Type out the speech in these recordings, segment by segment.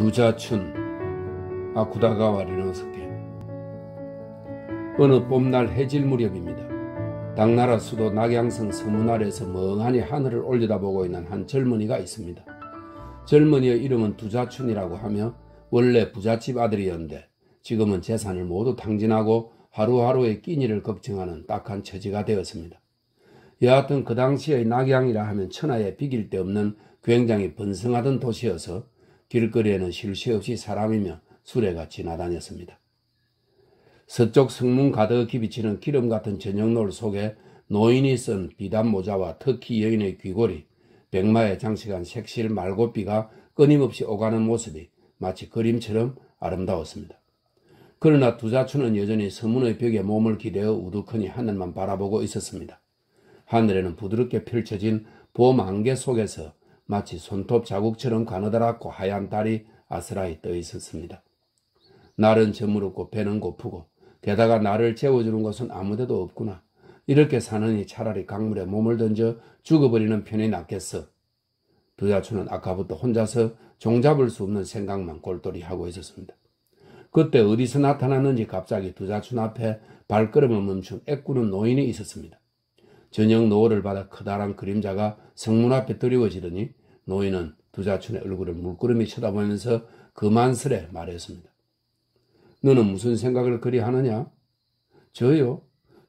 두자춘 아쿠다가와 리노스케 어느 봄날 해질 무렵입니다. 당나라 수도 낙양성 서문 아래서 멍하니 하늘을 올려다보고 있는 한 젊은이가 있습니다. 젊은이의 이름은 두자춘이라고 하며 원래 부잣집 아들이었는데 지금은 재산을 모두 탕진하고 하루하루의 끼니를 걱정하는 딱한 처지가 되었습니다. 여하튼 그 당시의 낙양이라 하면 천하에 비길 데 없는 굉장히 번성하던 도시여서 길거리에는 쉴 새 없이 사람이며 수레가 지나다녔습니다. 서쪽 성문 가득히 비치는 기름 같은 저녁놀 속에 노인이 쓴 비단 모자와 터키 여인의 귀걸이, 백마에 장식한 색실 말고비가 끊임없이 오가는 모습이 마치 그림처럼 아름다웠습니다. 그러나 두자춘은 여전히 서문의 벽에 몸을 기대어 우두커니 하늘만 바라보고 있었습니다. 하늘에는 부드럽게 펼쳐진 봄 안개 속에서 마치 손톱 자국처럼 가느다랗고 하얀 달이 아스라이떠 있었습니다. 날은 저물었고 배는 고프고 게다가 나를 채워주는것은 아무데도 없구나. 이렇게 사느니 차라리 강물에 몸을 던져 죽어버리는 편이 낫겠어. 두자초은 아까부터 혼자서 종잡을 수 없는 생각만 골똘히 하고 있었습니다. 그때 어디서 나타났는지 갑자기 두자춘 앞에 발걸음을 멈춘 애꾸는 노인이 있었습니다. 저녁 노을을 받아 커다란 그림자가 성문 앞에 드리워지더니 노인은 두자촌의 얼굴을 물끄러미 쳐다보면서 그만스레 말했습니다. 너는 무슨 생각을 그리 하느냐? 저요?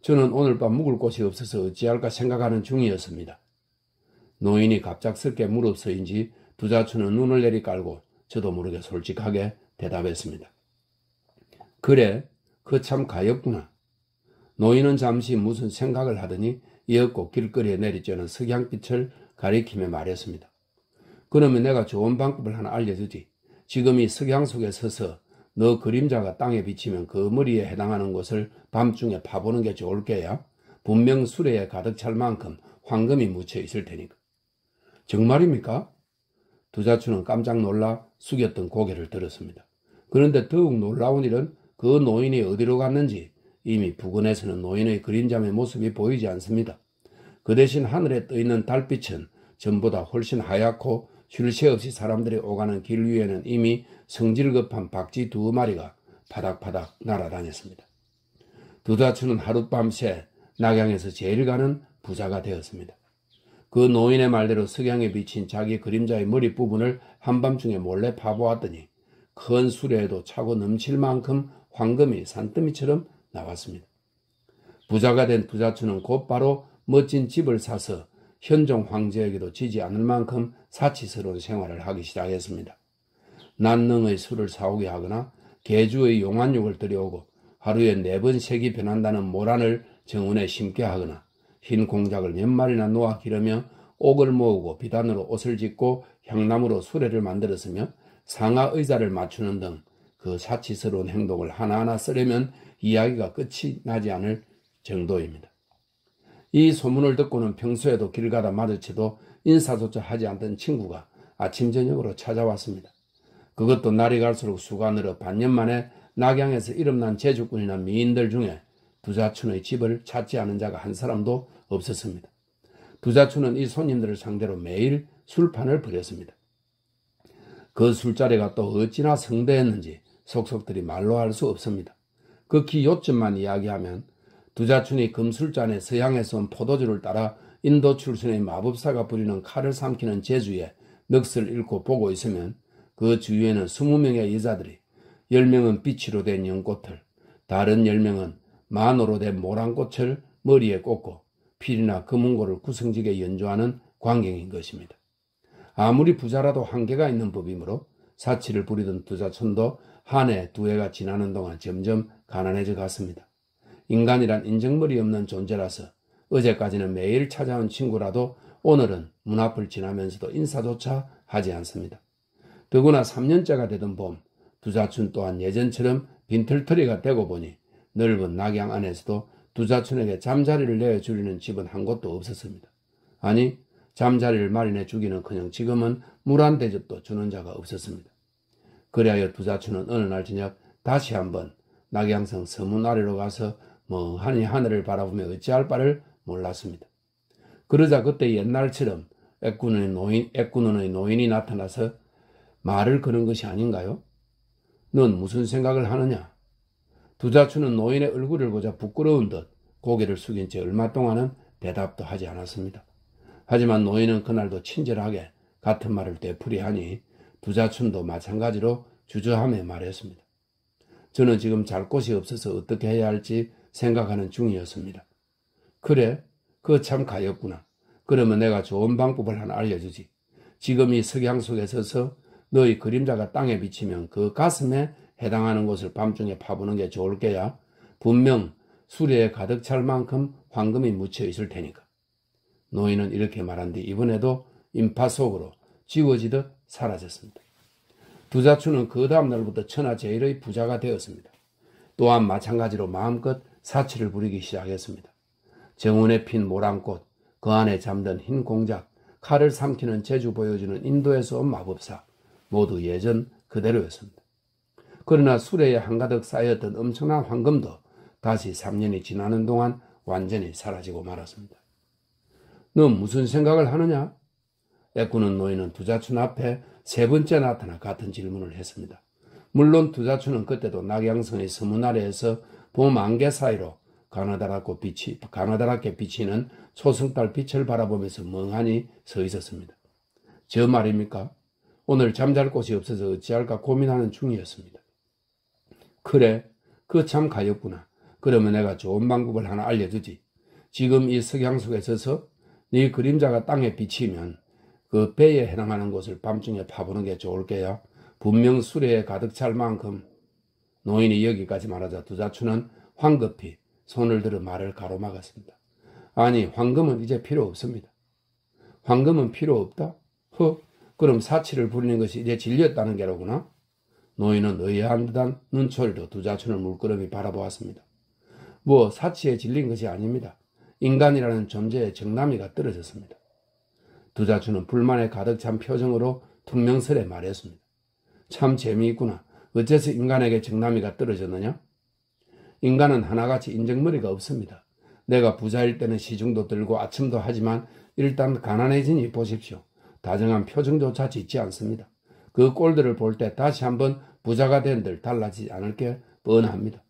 저는 오늘 밤 묵을 곳이 없어서 어찌할까 생각하는 중이었습니다. 노인이 갑작스럽게 물어서인지 두자촌은 눈을 내리깔고 저도 모르게 솔직하게 대답했습니다. 그래, 그 참 가엾구나. 노인은 잠시 무슨 생각을 하더니 이윽고 길거리에 내리쬐는 석양빛을 가리키며 말했습니다. 그러면 내가 좋은 방법을 하나 알려주지. 지금 이 석양 속에 서서 너 그림자가 땅에 비치면 그 머리에 해당하는 것을 밤중에 파보는 게 좋을 게야. 분명 수레에 가득 찰 만큼 황금이 묻혀 있을 테니까. 정말입니까? 두자추는 깜짝 놀라 숙였던 고개를 들었습니다. 그런데 더욱 놀라운 일은 그 노인이 어디로 갔는지 이미 부근에서는 노인의 그림자의 모습이 보이지 않습니다. 그 대신 하늘에 떠 있는 달빛은 전보다 훨씬 하얗고 쉴새 없이 사람들이 오가는 길 위에는 이미 성질 급한 박쥐 두 마리가 파닥파닥 날아다녔습니다. 두다추는 하룻밤새 낙양에서 제일 가는 부자가 되었습니다. 그 노인의 말대로 석양에 비친 자기 그림자의 머리 부분을 한밤중에 몰래 파보았더니 큰 수레에도 차고 넘칠 만큼 황금이 산더미처럼 나왔습니다. 부자가 된 부자추는 곧바로 멋진 집을 사서 현종 황제에게도 지지 않을 만큼 사치스러운 생활을 하기 시작했습니다. 난능의 술을 사오게 하거나 개주의 용안육을 들여오고 하루에 네 번 색이 변한다는 모란을 정운에 심게 하거나 흰 공작을 몇 마리나 놓아 기르며 옥을 모으고 비단으로 옷을 짓고 향나무로 수레를 만들었으며 상하 의자를 맞추는 등 그 사치스러운 행동을 하나하나 쓰려면 이야기가 끝이 나지 않을 정도입니다. 이 소문을 듣고는 평소에도 길 가다 마주치도 인사조차 하지 않던 친구가 아침 저녁으로 찾아왔습니다. 그것도 날이 갈수록 수가 늘어 반년 만에 낙양에서 이름난 제주꾼이나 미인들 중에 부자춘의 집을 찾지 않은 자가 한 사람도 없었습니다. 부자춘은 이 손님들을 상대로 매일 술판을 벌였습니다. 그 술자리가 또 어찌나 성대했는지 속속들이 말로 할 수 없습니다. 극히 요점만 이야기하면 두자춘이 금술잔에 서양에서 온 포도주를 따라 인도 출신의 마법사가 부리는 칼을 삼키는 재주에 넋을 잃고 보고 있으면 그 주위에는 20명의 여자들이 10명은 빛으로 된 연꽃을 다른 10명은 만으로 된 모란꽃을 머리에 꽂고 필이나 금은고를 구성지게 연주하는 광경인 것입니다. 아무리 부자라도 한계가 있는 법이므로 사치를 부리던 두자촌도 한 해 두 해가 지나는 동안 점점 가난해져 갔습니다. 인간이란 인정머리 없는 존재라서 어제까지는 매일 찾아온 친구라도 오늘은 문 앞을 지나면서도 인사조차 하지 않습니다. 더구나 3년째가 되던 봄, 두자춘 또한 예전처럼 빈털터리가 되고 보니 넓은 낙양 안에서도 두자춘에게 잠자리를 내어주려는 집은 한 곳도 없었습니다. 아니, 잠자리를 마련해 주기는 그냥 지금은 물 한 대접도 주는 자가 없었습니다. 그리하여 두자춘은 어느 날 저녁 다시 한번 낙양성 서문 아래로 가서 뭐 하늘 하늘을 바라보며 어찌할 바를 몰랐습니다. 그러자 그때 옛날처럼 애꾸눈의 노인 애꾸눈의 노인이 나타나서 말을 거는 것이 아닌가요? 넌 무슨 생각을 하느냐? 두자추는 노인의 얼굴을 보자 부끄러운 듯 고개를 숙인 채 얼마 동안은 대답도 하지 않았습니다. 하지만 노인은 그날도 친절하게 같은 말을 되풀이하니 두자춘도 마찬가지로 주저함에 말했습니다. 저는 지금 잘 곳이 없어서 어떻게 해야 할지 생각하는 중이었습니다. 그래? 그 참 가였구나. 그러면 내가 좋은 방법을 하나 알려주지. 지금 이 석양 속에 서서 너희 그림자가 땅에 비치면 그 가슴에 해당하는 곳을 밤중에 파보는 게 좋을 게야. 분명 수레에 가득 찰 만큼 황금이 묻혀 있을 테니까. 노인은 이렇게 말한 뒤 이번에도 인파 속으로 지워지듯 사라졌습니다. 두자추는 그 다음날부터 천하제일의 부자가 되었습니다. 또한 마찬가지로 마음껏 사치를 부리기 시작했습니다. 정원에 핀 모란꽃, 그 안에 잠든 흰 공작, 칼을 삼키는 재주 보여주는 인도에서 온 마법사, 모두 예전 그대로였습니다. 그러나 수레에 한가득 쌓였던 엄청난 황금도 다시 3년이 지나는 동안 완전히 사라지고 말았습니다. 넌 무슨 생각을 하느냐? 애꾸는 노인은 두자춘 앞에 세 번째 나타나 같은 질문을 했습니다. 물론 두자춘은 그때도 낙양성의 서문 아래에서 봄안개 그 사이로 가나다랗고 빛이, 가나다랗게 비치는 초승달 빛을 바라보면서 멍하니 서 있었습니다. 저 말입니까? 오늘 잠잘 곳이 없어서 어찌할까 고민하는 중이었습니다. 그래, 그 참 가였구나. 그러면 내가 좋은 방법을 하나 알려주지. 지금 이석양속에 서서 네 그림자가 땅에 비치면 그 배에 해당하는 곳을 밤중에 파보는 게 좋을 게요 분명 수레에 가득 찰 만큼 노인이 여기까지 말하자 두자추는 황급히 손을 들어 말을 가로막았습니다. 아니, 황금은 이제 필요 없습니다. 황금은 필요 없다? 허, 그럼 사치를 부리는 것이 이제 질렸다는 게로구나? 노인은 의아한 듯한 눈초리로 두자춘을 물끄러미 바라보았습니다. 뭐 사치에 질린 것이 아닙니다. 인간이라는 존재의 정남이가 떨어졌습니다. 두자춘은 불만에 가득 찬 표정으로 퉁명스레 말했습니다. 참 재미있구나. 어째서 인간에게 정남이가 떨어졌느냐? 인간은 하나같이 인정머리가 없습니다. 내가 부자일 때는 시중도 들고 아침도 하지만 일단 가난해지니 보십시오. 다정한 표정조차 짓지 않습니다. 그 꼴들을 볼 때 다시 한번 부자가 된들 달라지지 않을 게 뻔합니다.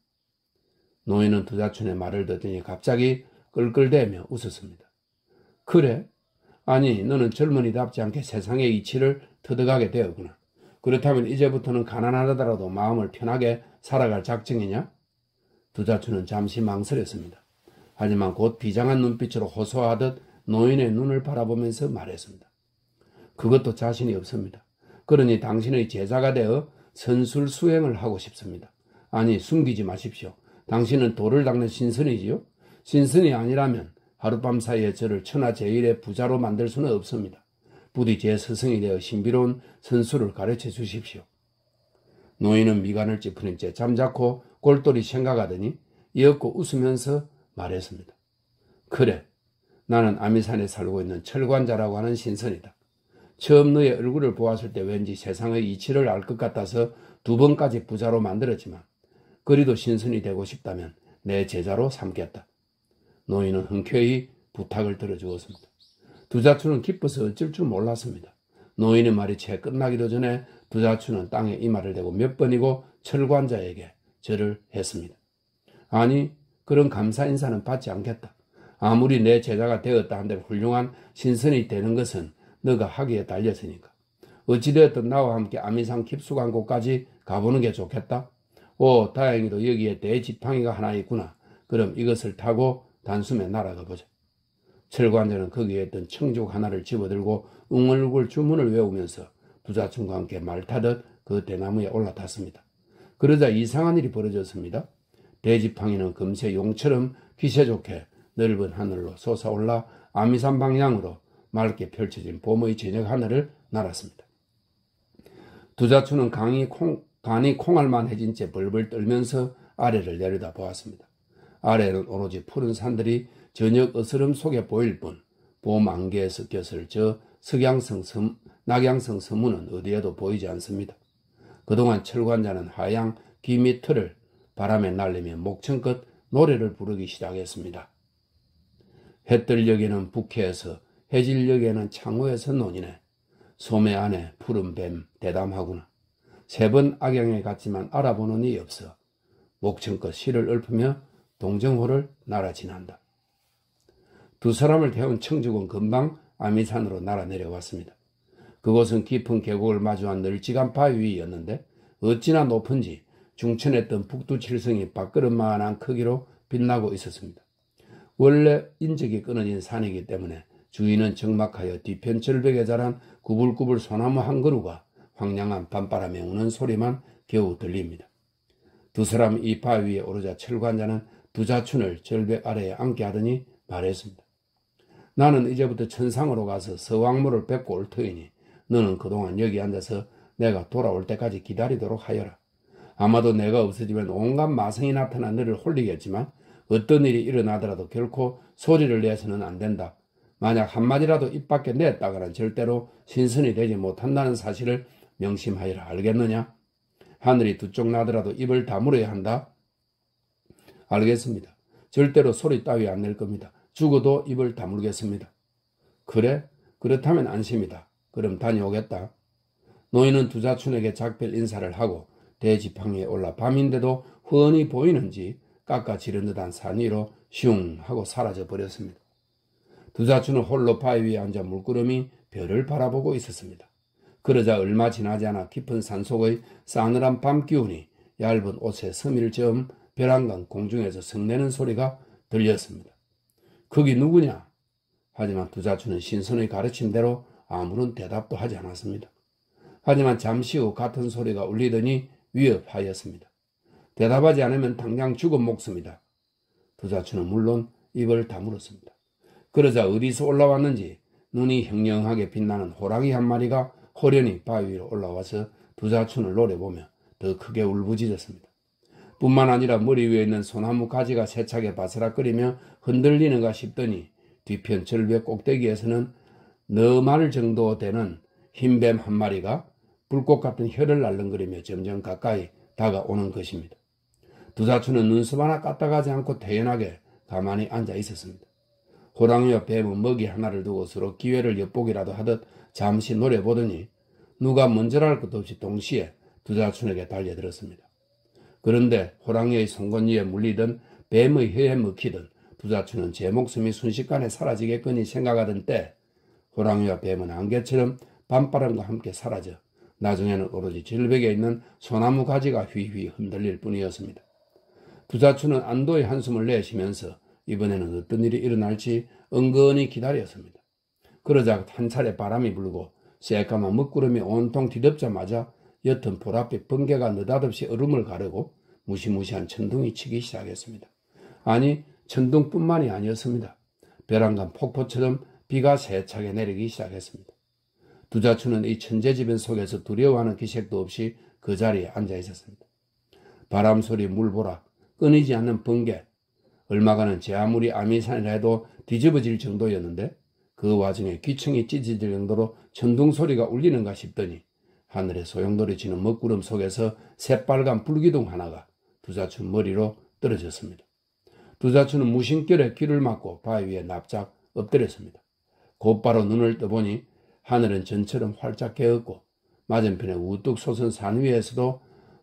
노인은 두자촌의 말을 듣더니 갑자기 끌끌대며 웃었습니다. 그래? 아니, 너는 젊은이답지 않게 세상의 이치를 터득하게 되었구나. 그렇다면 이제부터는 가난하다더라도 마음을 편하게 살아갈 작정이냐? 두자추는 잠시 망설였습니다. 하지만 곧 비장한 눈빛으로 호소하듯 노인의 눈을 바라보면서 말했습니다. 그것도 자신이 없습니다. 그러니 당신의 제자가 되어 선술 수행을 하고 싶습니다. 아니 숨기지 마십시오. 당신은 도를 닦는 신선이지요? 신선이 아니라면 하룻밤 사이에 저를 천하 제일의 부자로 만들 수는 없습니다. 부디 제 스승이 되어 신비로운 선수를 가르쳐 주십시오. 노인은 미간을 찌푸린 채 잠자코 골똘히 생각하더니 이윽고 웃으면서 말했습니다. 그래, 나는 아미산에 살고 있는 철관자라고 하는 신선이다. 처음 너의 얼굴을 보았을 때 왠지 세상의 이치를 알 것 같아서 두 번까지 부자로 만들었지만 그리도 신선이 되고 싶다면 내 제자로 삼겠다. 노인은 흔쾌히 부탁을 들어주었습니다. 두자추는 기뻐서 어쩔 줄 몰랐습니다. 노인의 말이 채 끝나기도 전에 두자추는 땅에 이마를 대고 몇 번이고 철관자에게 절을 했습니다. 아니 그런 감사 인사는 받지 않겠다. 아무리 내 제자가 되었다 한데 훌륭한 신선이 되는 것은 너가 하기에 달렸으니까. 어찌되었든 나와 함께 아미산 깊숙한곳까지 가보는 게 좋겠다. 오 다행히도 여기에 대지팡이가 하나 있구나. 그럼 이것을 타고 단숨에 날아가 보자. 철관자는 거기에 있던 청족 하나를 집어들고 응얼굴 주문을 외우면서 부자충과 함께 말 타듯 그 대나무에 올라탔습니다. 그러자 이상한 일이 벌어졌습니다. 대지팡이는 금세 용처럼 기세 좋게 넓은 하늘로 솟아올라 아미산 방향으로 맑게 펼쳐진 봄의 저녁 하늘을 날았습니다. 두자추는 강이 콩, 간이 콩알만해진 채 벌벌 떨면서 아래를 내려다 보았습니다. 아래는 오로지 푸른 산들이 저녁 어스름 속에 보일 뿐 봄안개에 섞였을 저 석양성 섬, 낙양성 서문은 어디에도 보이지 않습니다. 그동안 철관자는 하양 귀밑 틀을 바람에 날리며 목청껏 노래를 부르기 시작했습니다. 해뜰역에는 북해에서 해질역에는 창호에서 논이네 소매 안에 푸른 뱀 대담하구나. 세 번 악양에 갔지만 알아보는 이 없어. 목청껏 실을 읊으며 동정호를 날아 지난다. 두 사람을 태운 청주군 금방 아미산으로 날아 내려왔습니다. 그곳은 깊은 계곡을 마주한 널찍한 바위 위였는데 어찌나 높은지 중천했던 북두 칠성이 밥그릇만한 크기로 빛나고 있었습니다. 원래 인적이 끊어진 산이기 때문에 주인은 적막하여 뒤편 절벽에 자란 구불구불 소나무 한 그루가 황량한 밤바람에 우는 소리만 겨우 들립니다. 두 사람 이 바위에 오르자 철관자는 두 자춘을 절벽 아래에 앉게 하더니 말했습니다. 나는 이제부터 천상으로 가서 서왕물을 뵙고 올 터이니 너는 그동안 여기 앉아서 내가 돌아올 때까지 기다리도록 하여라. 아마도 내가 없어지면 온갖 마성이 나타나 너를 홀리겠지만 어떤 일이 일어나더라도 결코 소리를 내서는 안 된다. 만약 한마디라도 입 밖에 냈다가는 절대로 신선이 되지 못한다는 사실을 명심하여라. 알겠느냐? 하늘이 두 쪽 나더라도 입을 다물어야 한다. 알겠습니다. 절대로 소리 따위 안 낼 겁니다. 죽어도 입을 다물겠습니다. 그래? 그렇다면 안심이다. 그럼 다녀오겠다. 노인은 두자춘에게 작별 인사를 하고 대지팡이에 올라 밤인데도 훤히 보이는지 깎아 지른 듯한 산 위로 슝 하고 사라져 버렸습니다. 두자춘은 홀로 바위 위에 앉아 물구름이 별을 바라보고 있었습니다. 그러자 얼마 지나지 않아 깊은 산속의 싸늘한 밤 기운이 얇은 옷에 섬유를 저음 벼랑간 공중에서 성내는 소리가 들렸습니다. 거기 누구냐? 하지만 두자추는 신선의 가르침대로 아무런 대답도 하지 않았습니다. 하지만 잠시 후 같은 소리가 울리더니 위협하였습니다. 대답하지 않으면 당장 죽어먹습니다 두자추는 물론 입을 다물었습니다. 그러자 어디서 올라왔는지 눈이 형형하게 빛나는 호랑이 한 마리가 호련히 바위 위로 올라와서 두자춘을 노려보며 더 크게 울부짖었습니다. 뿐만 아니라 머리 위에 있는 소나무 가지가 세차게 바스락거리며 흔들리는가 싶더니 뒤편 절벽 꼭대기에서는 너말 정도 되는 흰뱀 한 마리가 불꽃 같은 혀를 날름거리며 점점 가까이 다가오는 것입니다. 두자촌은 눈썹 하나 까딱하지 않고 태연하게 가만히 앉아 있었습니다. 호랑이와 뱀은 먹이 하나를 두고 서로 기회를 엿보기라도 하듯 잠시 노려보더니 누가 먼저랄 것도 없이 동시에 두자촌에게 달려들었습니다. 그런데 호랑이의 송곳니에 물리든 뱀의 혀에 먹히든 부자추는 제 목숨이 순식간에 사라지겠거니 생각하던 때 호랑이와 뱀은 안개처럼 밤바람과 함께 사라져 나중에는 오로지 질벽에 있는 소나무 가지가 휘휘 흔들릴 뿐이었습니다. 부자추는 안도의 한숨을 내쉬면서 이번에는 어떤 일이 일어날지 은근히 기다렸습니다. 그러자 한 차례 바람이 불고 새까만 먹구름이 온통 뒤덮자마자 옅은 보랏빛 번개가 느닷없이 얼음을 가르고 무시무시한 천둥이 치기 시작했습니다. 아니 천둥뿐만이 아니었습니다. 벼랑간 폭포처럼 비가 세차게 내리기 시작했습니다. 두자추는 이 천재지변 속에서 두려워하는 기색도 없이 그 자리에 앉아 있었습니다. 바람 소리 물보라 끊이지 않는 번개 얼마간은 제 아무리 아미산이라 해도 뒤집어질 정도였는데 그 와중에 귀청이 찢어질 정도로 천둥 소리가 울리는가 싶더니 하늘에 소용돌이치는 먹구름 속에서 새빨간 불기둥 하나가 두자춘 머리로 떨어졌습니다. 두자춘은 무심결에 귀를 막고 바위 위에 납작 엎드렸습니다. 곧바로 눈을 떠보니 하늘은 전처럼 활짝 개었고 맞은편에 우뚝 솟은 산 위에서도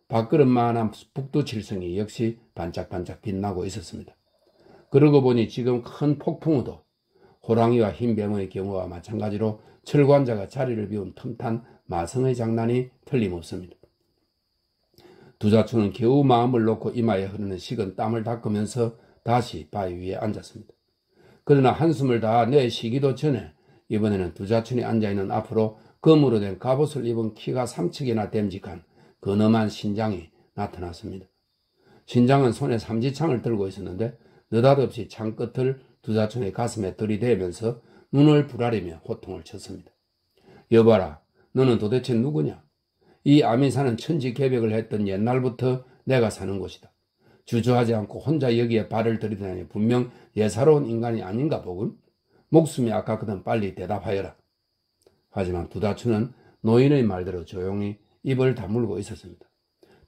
밥그릇만한 북두칠성이 역시 반짝반짝 빛나고 있었습니다. 그러고 보니 지금 큰 폭풍우도 호랑이와 흰병의 경우와 마찬가지로 철관자가 자리를 비운 틈탄 마성의 장난이 틀림없습니다. 두자초는 겨우 마음을 놓고 이마에 흐르는 식은 땀을 닦으면서 다시 바위 위에 앉았습니다. 그러나 한숨을 다 내쉬기도 전에 이번에는 두자촌이 앉아있는 앞으로 검으로 된 갑옷을 입은 키가 3측이나 됨직한 근엄한 신장이 나타났습니다. 신장은 손에 삼지창을 들고 있었는데 느닷없이 창 끝을 두자총의 가슴에 들이대면서 눈을 부라리며 호통을 쳤습니다. 여봐라, 너는 도대체 누구냐? 이 아미사는 천지 개벽을 했던 옛날부터 내가 사는 곳이다. 주저하지 않고 혼자 여기에 발을 들이대니 분명 예사로운 인간이 아닌가 보군. 목숨이 아깝거든 빨리 대답하여라. 하지만 두다추는 노인의 말대로 조용히 입을 다물고 있었습니다.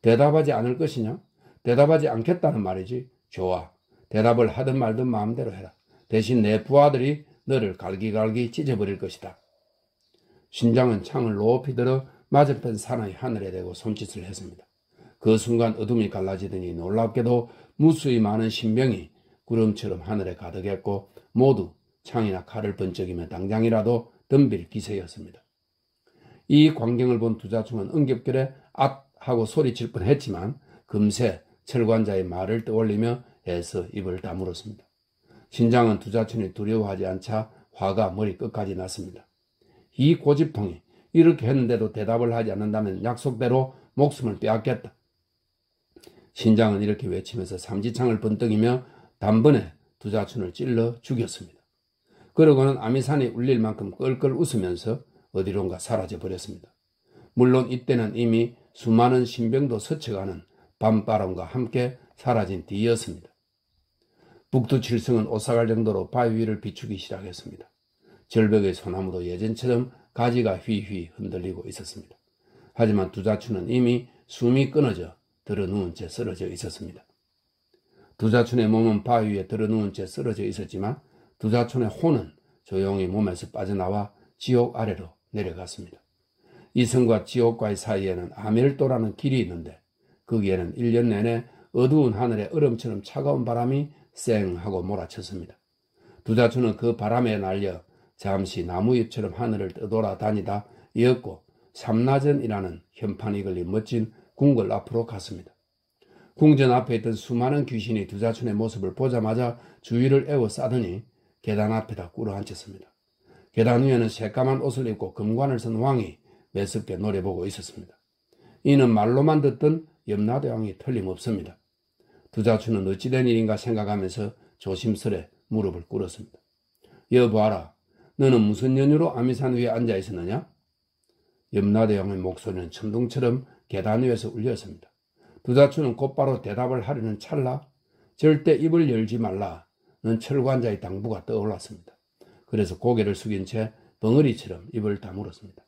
대답하지 않을 것이냐? 대답하지 않겠다는 말이지. 좋아. 대답을 하든 말든 마음대로 해라. 대신 내 부하들이 너를 갈기갈기 찢어버릴 것이다. 신장은 창을 높이 들어 맞은편 산의 하늘에 대고 손짓을 했습니다. 그 순간 어둠이 갈라지더니 놀랍게도 무수히 많은 신병이 구름처럼 하늘에 가득했고 모두 창이나 칼을 번쩍이며 당장이라도 덤빌 기세였습니다. 이 광경을 본 두자충은 응급결에 앗 하고 소리칠 뻔했지만 금세 철관자의 말을 떠올리며 애써 입을 다물었습니다. 신장은 두자친이 두려워하지 않자 화가 머리 끝까지 났습니다. 이 고집통이 이렇게 했는데도 대답을 하지 않는다면 약속대로 목숨을 빼앗겠다. 신장은 이렇게 외치면서 삼지창을 번뜩이며 단번에 두자춘을 찔러 죽였습니다. 그러고는 아미산이 울릴 만큼 끌끌 웃으면서 어디론가 사라져 버렸습니다. 물론 이때는 이미 수많은 신병도 스쳐가는 밤바람과 함께 사라진 뒤였습니다. 북두 칠성은 오사갈 정도로 바위 위를 비추기 시작했습니다. 절벽의 소나무도 예전처럼 가지가 휘휘 흔들리고 있었습니다. 하지만 두자춘은 이미 숨이 끊어져 드러누운 채 쓰러져 있었습니다. 두자춘의 몸은 바위 위에 드러누운 채 쓰러져 있었지만 두자춘의 혼은 조용히 몸에서 빠져나와 지옥 아래로 내려갔습니다. 이성과 지옥과의 사이에는 아멜도라는 길이 있는데 거기에는 1년 내내 어두운 하늘에 얼음처럼 차가운 바람이 쌩 하고 몰아쳤습니다. 부자추는 그 바람에 날려 잠시 나무잎처럼 하늘을 떠돌아다니다 이었고 삼나전이라는 현판이 걸린 멋진 궁궐 앞으로 갔습니다. 궁전 앞에 있던 수많은 귀신이 두자춘의 모습을 보자마자 주위를 에워싸더니 계단 앞에다 꿇어앉혔습니다. 계단 위에는 새까만 옷을 입고 금관을 쓴 왕이 매섭게 노려보고 있었습니다. 이는 말로만 듣던 염라대왕이 틀림없습니다. 부자추는 어찌된 일인가 생각하면서 조심스레 무릎을 꿇었습니다. 여보아라, 너는 무슨 연유로 아미산 위에 앉아 있었느냐? 염라대왕의 목소리는 천둥처럼 계단 위에서 울렸습니다. 부자추는 곧바로 대답을 하려는 찰나 절대 입을 열지 말라는 철관자의 당부가 떠올랐습니다. 그래서 고개를 숙인 채 벙어리처럼 입을 다물었습니다.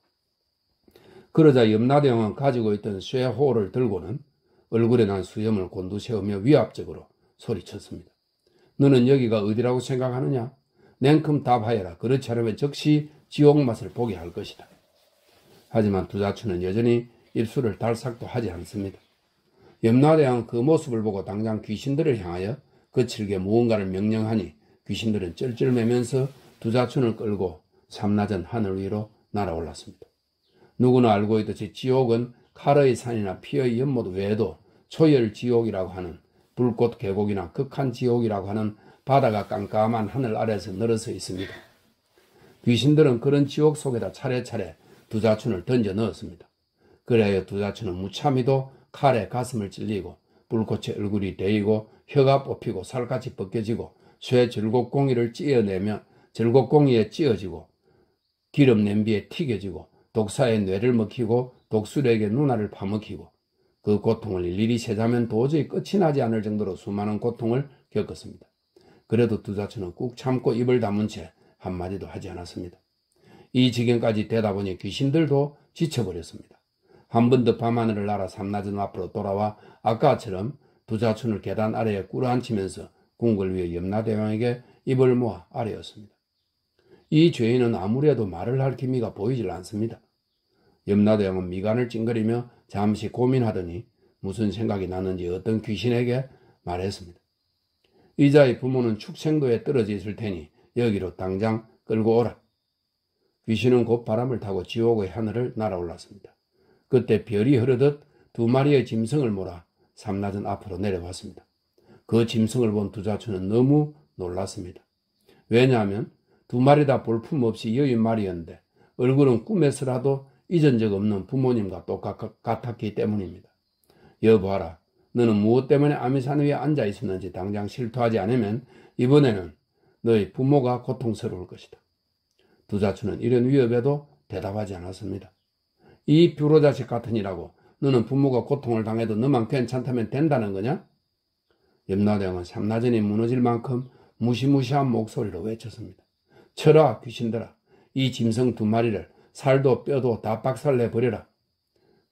그러자 염라대왕은 가지고 있던 쇠호를 들고는 얼굴에 난 수염을 곤두세우며 위압적으로 소리쳤습니다. 너는 여기가 어디라고 생각하느냐? 냉큼 답하여라. 그렇지 않으면 즉시 지옥 맛을 보게 할 것이다. 하지만 두자추는 여전히 입술을 달싹도 하지 않습니다. 염라에 한그 모습을 보고 당장 귀신들을 향하여 거칠게 무언가를 명령하니 귀신들은 쩔쩔매면서 두자춘을 끌고 삼나전 하늘 위로 날아올랐습니다. 누구나 알고 있듯이 지옥은 칼의 산이나 피의 연못 외에도 초열지옥이라고 하는 불꽃 계곡이나 극한 지옥이라고 하는 바다가 깜깜한 하늘 아래서 늘어서 있습니다. 귀신들은 그런 지옥 속에다 차례차례 두자춘을 던져 넣었습니다. 그래야 두자춘은 무참히도 칼에 가슴을 찔리고 불꽃의 얼굴이 데이고 혀가 뽑히고 살같이 벗겨지고 쇠 절곡공이를 찧어내며 절곡공이에 찧어지고 기름 냄비에 튀겨지고 독사의 뇌를 먹히고 독수리에게 눈알을 파먹히고 그 고통을 일일이 세자면 도저히 끝이 나지 않을 정도로 수많은 고통을 겪었습니다. 그래도 두자처는 꾹 참고 입을 다문 채 한마디도 하지 않았습니다. 이 지경까지 되다 보니 귀신들도 지쳐버렸습니다. 한 번 더 밤하늘을 날아 삼나전 앞으로 돌아와 아까처럼 두자춘을 계단 아래에 꿇어앉히면서 궁궐 위에 염라대왕에게 입을 모아 아뢰었습니다. 이 죄인은 아무래도 말을 할 기미가 보이질 않습니다. 염라대왕은 미간을 찡그리며 잠시 고민하더니 무슨 생각이 났는지 어떤 귀신에게 말했습니다. 이자의 부모는 축생도에 떨어져 있을 테니 여기로 당장 끌고 오라. 귀신은 곧 바람을 타고 지옥의 하늘을 날아올랐습니다. 그때 별이 흐르듯 두 마리의 짐승을 몰아 삼낮은 앞으로 내려왔습니다. 그 짐승을 본 두자초는 너무 놀랐습니다. 왜냐하면 두 마리 다 볼품없이 여인 말이었는데 얼굴은 꿈에서라도 잊은 적 없는 부모님과 똑같았기 때문입니다. 여보하라, 너는 무엇 때문에 아미산 위에 앉아 있었는지 당장 실토하지 않으면 이번에는 너희 부모가 고통스러울 것이다. 두자추는 이런 위협에도 대답하지 않았습니다. 이 뷰로 자식 같으니라고 너는 부모가 고통을 당해도 너만 괜찮다면 된다는 거냐? 염라대왕은 삼나전이 무너질 만큼 무시무시한 목소리로 외쳤습니다. 쳐라 귀신들아 이 짐승 두 마리를 살도 뼈도 다 박살내 버려라.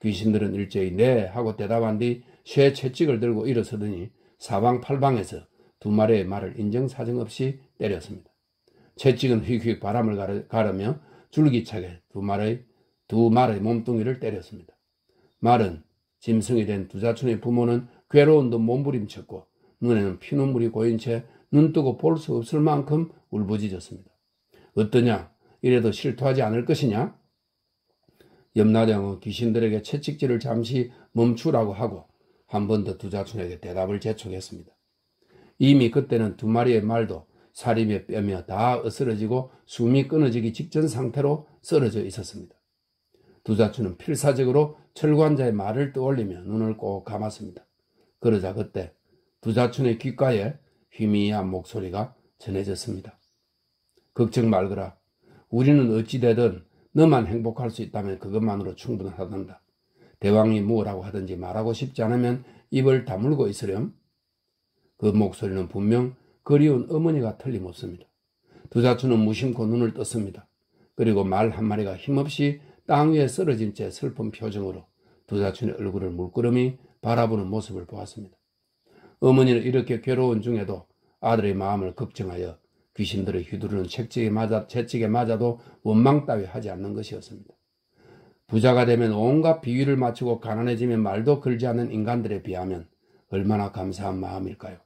귀신들은 일제히 네 하고 대답한 뒤쇠 채찍을 들고 일어서더니 사방팔방에서 두 마리의 말을 인정사정 없이 때렸습니다. 채찍은 휙휙 바람을 가르며 줄기차게 두 말의 두 말의 몸뚱이를 때렸습니다. 말은 짐승이 된 두자촌의 부모는 괴로운 듯 몸부림쳤고 눈에는 피눈물이 고인 채 눈뜨고 볼 수 없을 만큼 울부짖었습니다. 어떠냐? 이래도 실토하지 않을 것이냐? 염라대왕은 귀신들에게 채찍질을 잠시 멈추라고 하고 한 번 더 두자촌에게 대답을 재촉했습니다. 이미 그때는 두 마리의 말도 사림의 뼈며 다 으스러지고 숨이 끊어지기 직전 상태로 쓰러져 있었습니다. 두자춘은 필사적으로 철관자의 말을 떠올리며 눈을 꼭 감았습니다. 그러자 그때 두자춘의 귓가에 희미한 목소리가 전해졌습니다. 걱정 말거라. 우리는 어찌되든 너만 행복할 수 있다면 그것만으로 충분하단다. 대왕이 뭐라고 하든지 말하고 싶지 않으면 입을 다물고 있으렴. 그 목소리는 분명 그리운 어머니가 틀림없습니다. 두자추는 무심코 눈을 떴습니다. 그리고 말 한마리가 힘없이 땅 위에 쓰러진 채 슬픈 표정으로 두자춘의 얼굴을 물끄러미 바라보는 모습을 보았습니다. 어머니는 이렇게 괴로운 중에도 아들의 마음을 걱정하여 귀신들의 휘두르는 채찍에, 맞아, 채찍에 맞아도 원망 따위 하지 않는 것이었습니다. 부자가 되면 온갖 비위를 맞추고 가난해지면 말도 걸지 않는 인간들에 비하면 얼마나 감사한 마음일까요?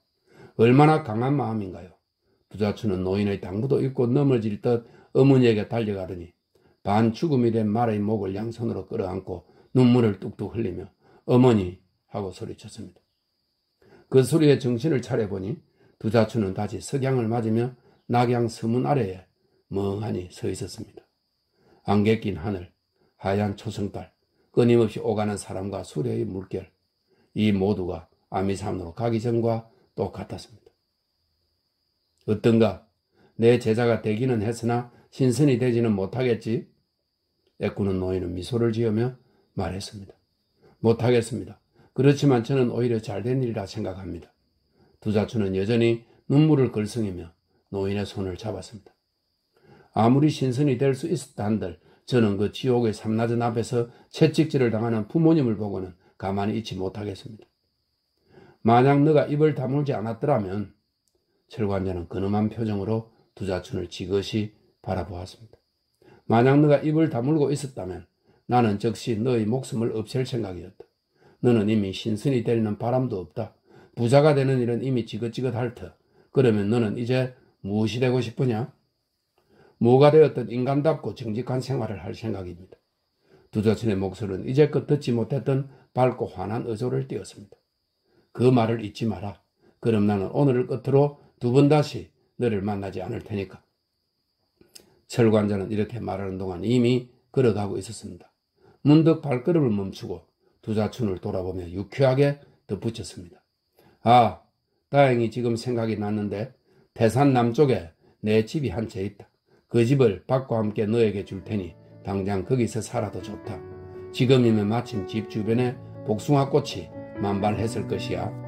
얼마나 강한 마음인가요? 부자추는 노인의 당부도 잊고 넘어질 듯 어머니에게 달려가더니 반 죽음이 된 말의 목을 양손으로 끌어안고 눈물을 뚝뚝 흘리며 어머니 하고 소리쳤습니다. 그 소리에 정신을 차려보니 부자추는 다시 석양을 맞으며 낙양 서문 아래에 멍하니 서 있었습니다. 안개 낀 하늘, 하얀 초승달, 끊임없이 오가는 사람과 수레의 물결, 이 모두가 아미산으로 가기 전과 똑같았습니다. 어떤가? 내 제자가 되기는 했으나 신선이 되지는 못하겠지? 애꾸는 노인은 미소를 지으며 말했습니다. 못하겠습니다. 그렇지만 저는 오히려 잘된 일이라 생각합니다. 두자추는 여전히 눈물을 글썽이며 노인의 손을 잡았습니다. 아무리 신선이 될 수 있었다 한들 저는 그 지옥의 삼나전 앞에서 채찍질을 당하는 부모님을 보고는 가만히 있지 못하겠습니다. 만약 너가 입을 다물지 않았더라면 철관자는 근엄한 표정으로 두자춘을 지그시 바라보았습니다. 만약 너가 입을 다물고 있었다면 나는 즉시 너의 목숨을 없앨 생각이었다. 너는 이미 신선이 때는 바람도 없다. 부자가 되는 일은 이미 지긋지긋할 터. 그러면 너는 이제 무엇이 되고 싶으냐? 뭐가 되었든 인간답고 정직한 생활을 할 생각입니다. 두자친의 목소리는 이제껏 듣지 못했던 밝고 환한 의조를 띄웠습니다그 말을 잊지 마라. 그럼 나는 오늘을 끝으로 두 번 다시 너를 만나지 않을 테니까. 철관자는 이렇게 말하는 동안 이미 걸어가고 있었습니다. 문득 발걸음을 멈추고 두자춘을 돌아보며 유쾌하게 덧붙였습니다. 아, 다행히 지금 생각이 났는데 태산 남쪽에 내 집이 한 채 있다. 그 집을 밥과 함께 너에게 줄 테니 당장 거기서 살아도 좋다. 지금이면 마침 집 주변에 복숭아꽃이 만발했을 것이야.